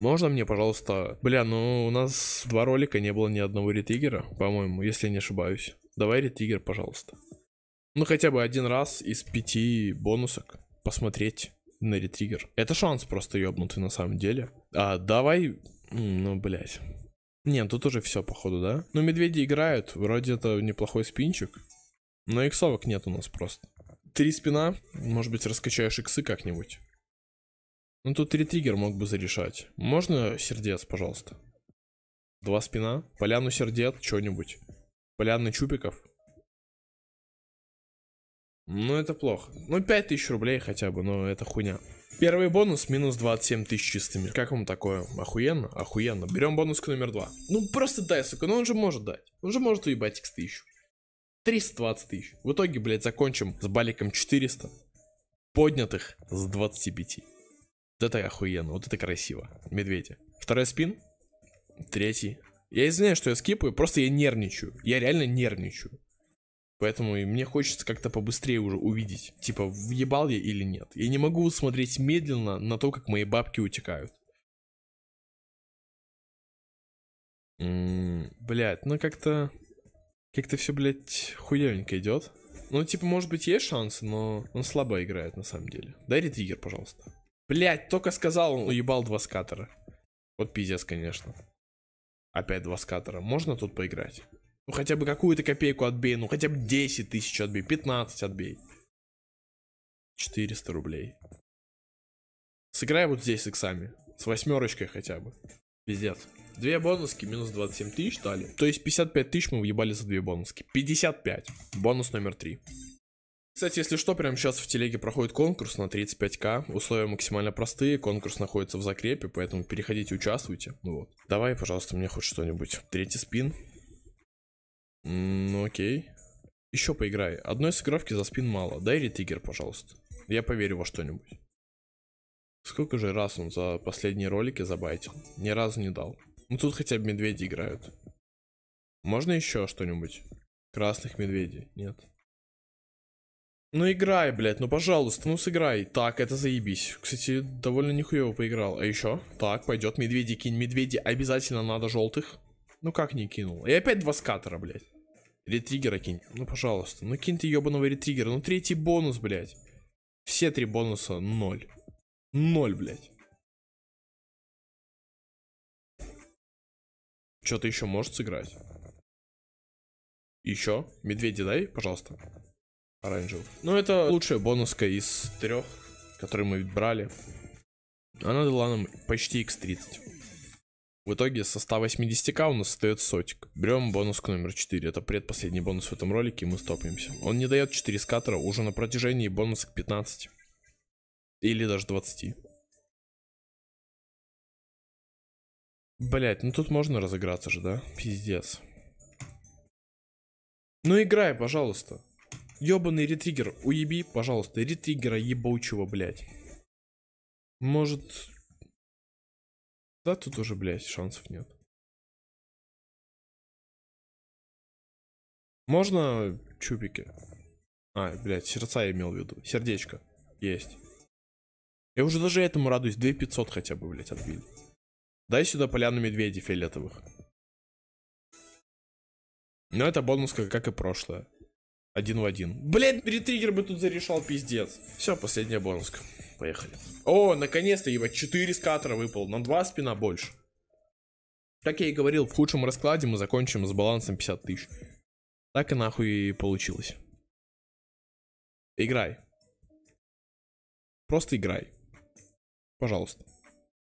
Можно мне, пожалуйста... Бля, ну у нас два ролика не было ни одного ретигера, по-моему, если я не ошибаюсь. Давай ретигер, пожалуйста. Ну хотя бы один раз из пяти бонусок посмотреть на ретригер. Это шанс просто ёбнутый на самом деле. А давай... Ну, блядь. нет, ну, тут уже все, походу, да? Ну, медведи играют, вроде это неплохой спинчик. Но иксовок нет у нас просто. Три спина, может быть, раскачаешь иксы как-нибудь. Ну тут ретриггер мог бы зарешать. Можно сердец, пожалуйста? Два спина, поляну сердец, что-нибудь. Поляны чупиков. Ну это плохо. Ну 5000 рублей хотя бы, но это хуйня. Первый бонус минус 27 тысяч чистыми. Как вам такое? Охуенно? Охуенно. Берем бонус к номер два. Ну просто дай, сука, ну он же может дать. Он же может уебать x тысячу. 320 тысяч. В итоге, блядь, закончим с баликом 400. Поднятых с 25. Вот это охуенно, вот это красиво. Медведи. Вторая спин. Третий. Я извиняюсь, что я скипаю, просто я нервничаю. Я реально нервничаю. Поэтому мне хочется как-то побыстрее уже увидеть, типа, въебал я или нет. Я не могу смотреть медленно на то, как мои бабки утекают. Блять, м ну как-то... Как-то все, блядь, хуевенько идет. Ну, типа, может быть, есть шансы, но он слабо играет на самом деле. Дай ретригер, пожалуйста. Блять, только сказал, он уебал два скатера. Вот пиздец, конечно. Опять два скатера. Можно тут поиграть? Ну хотя бы какую-то копейку отбей, ну хотя бы 10 тысяч отбей, 15 отбей. 400 рублей. Сыграй вот здесь с иксами. С восьмерочкой хотя бы. Пиздец. Две бонуски минус 27 тысяч дали. То есть 55 тысяч мы въебали за две бонуски. 55. Бонус номер три. Кстати, если что, прямо сейчас в телеге проходит конкурс на 35к. Условия максимально простые, конкурс находится в закрепе, поэтому переходите, участвуйте. Ну вот. Давай, пожалуйста, мне хоть что-нибудь. Третий спин. Ну окей. Еще поиграй. Одной сыгровки за спин мало. Дай ретигер, пожалуйста. Я поверю во что-нибудь. Сколько же раз он за последние ролики забайтил? Ни разу не дал. Ну тут хотя бы медведи играют. Можно еще что-нибудь? Красных медведей? Нет. Ну играй, блядь, ну пожалуйста, ну сыграй. Так, это заебись. Кстати, довольно нихуево поиграл. А еще? Так, пойдет медведи кинь. Медведи обязательно надо желтых. Ну как не кинул? И опять два скатера, блядь. Ретригера кинь. Ну пожалуйста. Ну кинь ты ебаного ретригера. Ну третий бонус, блядь. Все три бонуса ноль. Ноль, блядь. Что-то еще может сыграть? Еще? Медведи дай, пожалуйста оранжевых. Ну, это лучшая бонуска из трех, которые мы брали. Она дала нам почти x30. В итоге со 180к у нас остается сотик. Берем бонуску номер 4. Это предпоследний бонус в этом ролике, и мы стопимся. Он не дает 4 скатера уже на протяжении бонусок 15. Или даже 20. Блять, ну тут можно разыграться же, да? Пиздец. Ну играй, пожалуйста. Ёбаный ретригер, уеби, пожалуйста, ретригера ебучего, блядь. Может... Да, тут уже, блядь, шансов нет. Можно чупики? А, блядь, сердца я имел в виду. Сердечко. Есть. Я уже даже этому радуюсь. 2500 хотя бы, блядь, отбили. Дай сюда поляну медведей фиолетовых. Но это бонус как, как и прошлое. Один в один. Блять, ретриггер бы тут зарешал, пиздец. Все, последняя бонуска. Поехали. О, наконец-то, ебать, 4 скатера выпал. На 2 спина больше. Как я и говорил, в худшем раскладе мы закончим с балансом 50 тысяч. Так и нахуй и получилось. Играй. Просто играй. Пожалуйста.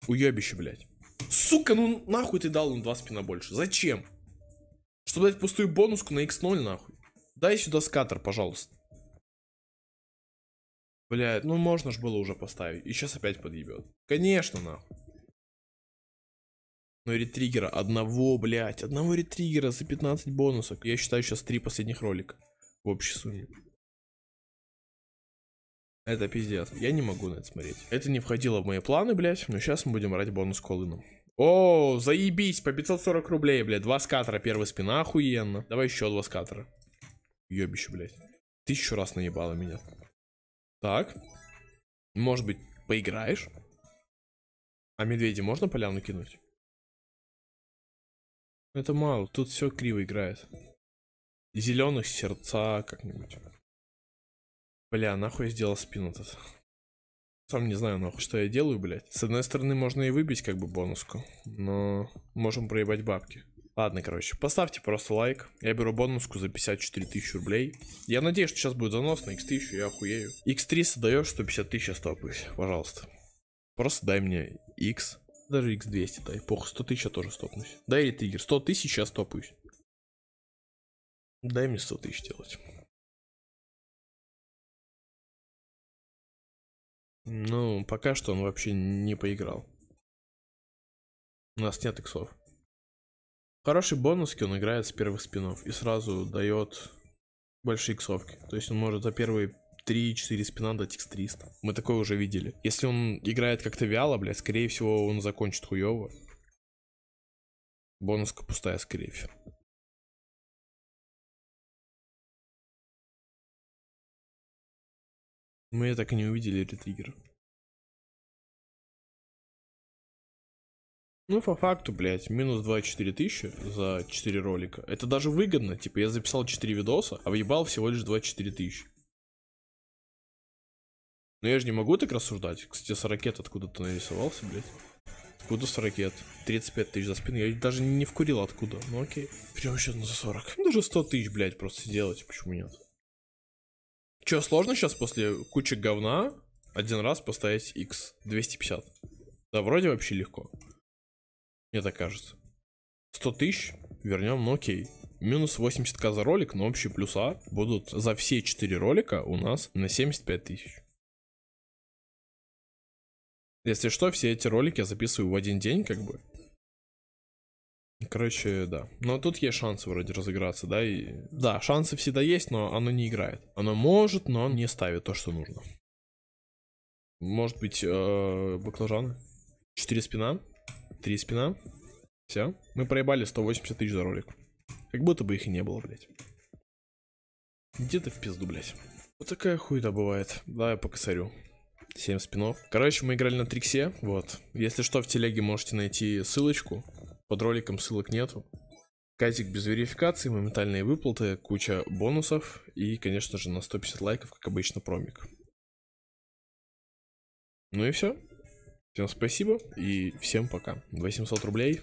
Уебище, блядь. Сука, ну нахуй ты дал им 2 спина больше. Зачем? Чтобы дать пустую бонуску на x0 нахуй. Дай сюда скатер, пожалуйста. Блять, ну можно ж было уже поставить. И сейчас опять подъебет. Конечно, нахуй. Но ну ретригера одного, блядь, одного ретригера за 15 бонусов. Я считаю сейчас три последних ролика в общей сумме. Это пиздец. Я не могу на это смотреть. Это не входило в мои планы, блядь. Но сейчас мы будем брать бонус колыном. О, заебись, по 540 рублей, блядь. Два скатера, первый спина, охуенно. Давай еще два скатера. Ёбище, блядь. Тысячу раз наебало меня. Так. Может быть, поиграешь? А медведи можно поляну кинуть? Это мало, тут все криво играет. Зеленых сердца как-нибудь. Бля, нахуй я сделал спину этот. Сам не знаю, нахуй, что я делаю, блядь. С одной стороны, можно и выбить как бы бонуску, но можем проебать бабки. Ладно, короче, поставьте просто лайк. Я беру бонуску за 54 тысячи рублей. Я надеюсь, что сейчас будет занос на x1000, я охуею. x300 даешь, 150 тысяч остопаюсь, пожалуйста. Просто дай мне x, даже x200 дай, похуй, 100 тысяч я тоже стопнусь. Дай ретриггер, 100 тысяч я стопаюсь. Дай мне 100 тысяч делать. Ну, пока что он вообще не поиграл. У нас нет иксов. Хороший бонуски он играет с первых спинов и сразу дает большие иксовки. То есть он может за первые 3-4 спина дать x300. Мы такое уже видели. Если он играет как-то вяло, блядь, скорее всего он закончит хуево. Бонуска пустая, скорее всего. Мы так и не увидели ретриггер. Ну, по факту, блядь, минус 24 тысячи за 4 ролика. Это даже выгодно. Типа, я записал 4 видоса, а въебал всего лишь 24 тысячи. Но ну, я же не могу так рассуждать. Кстати, с ракет откуда-то нарисовался, блядь. Откуда с сорокет? 35 тысяч за спину. Я даже не вкурил откуда. Ну окей. Прямо сейчас на 40. Даже 100 тысяч, блядь, просто сделать. Почему нет? Че, сложно сейчас после кучи говна один раз поставить x 250? Да вроде вообще легко. Мне так кажется. 100 тысяч вернем, ну окей. Минус 80к за ролик, но общие плюса будут за все 4 ролика у нас на 75 тысяч. Если что, все эти ролики я записываю в один день, как бы. Короче, да. Но тут есть шансы вроде разыграться, да, и... Да, шансы всегда есть, но оно не играет. Оно может, но не ставит то, что нужно. Может быть, э, баклажаны? Четыре спина? Три спина. Все. Мы проебали 180 тысяч за ролик. Как будто бы их и не было, блядь. Где ты в пизду, блядь? Вот такая хуйда бывает. Да, я покосарю. косарю. 7 спинов. Короче, мы играли на Триксе, вот. Если что, в телеге можете найти ссылочку. Под роликом ссылок нету. Казик без верификации, моментальные выплаты, куча бонусов и, конечно же, на 150 лайков, как обычно, промик. Ну и все. Всем спасибо и всем пока. 800 рублей.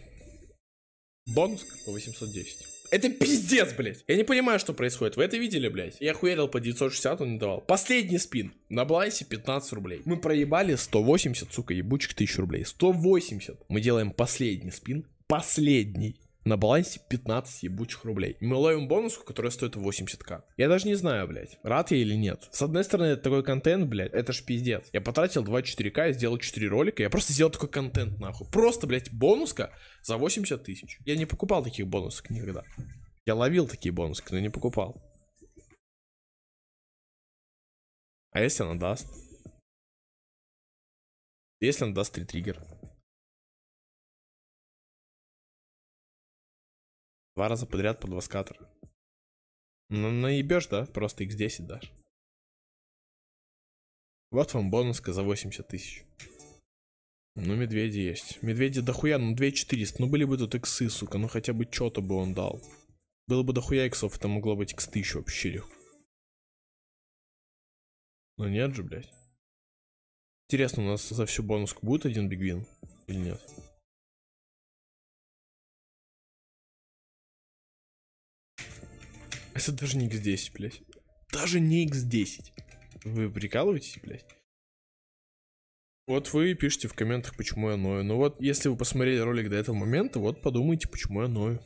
Бонус по 810. Это пиздец, блядь. Я не понимаю, что происходит. Вы это видели, блядь? Я хуярил по 960, он не давал. Последний спин. На Блайсе 15 рублей. Мы проебали 180, сука, ебучих 1000 рублей. 180. Мы делаем последний спин. Последний на балансе 15 ебучих рублей. Мы ловим бонуску, которая стоит 80к. Я даже не знаю, блядь, рад я или нет. С одной стороны, это такой контент, блядь, это ж пиздец. Я потратил 2-4к, я сделал 4 ролика, я просто сделал такой контент, нахуй. Просто, блядь, бонуска за 80 тысяч. Я не покупал таких бонусок никогда. Я ловил такие бонусы, но не покупал. А если она даст? Если она даст три триггера. Два раза подряд по два скатера. Ну, наебешь, да? Просто x10 дашь. Вот вам бонуска за 80 тысяч. Ну, медведи есть. Медведи дохуя, ну 2400. Ну, были бы тут иксы, сука. Ну, хотя бы что-то бы он дал. Было бы дохуя иксов, это могло быть x1000 вообще легко. Ну, нет же, блядь. Интересно, у нас за всю бонуску будет один бигвин или нет? Это даже не x10, блядь. Даже не x10. Вы прикалываетесь, блядь? Вот вы пишите в комментах, почему я ною. Ну вот, если вы посмотрели ролик до этого момента, вот подумайте, почему я ною.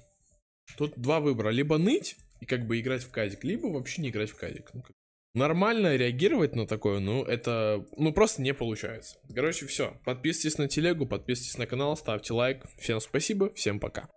Тут два выбора. Либо ныть и как бы играть в Казик, либо вообще не играть в Казик. Ну, как... Нормально реагировать на такое, ну это, ну просто не получается. Короче, все. Подписывайтесь на телегу, подписывайтесь на канал, ставьте лайк. Всем спасибо, всем пока.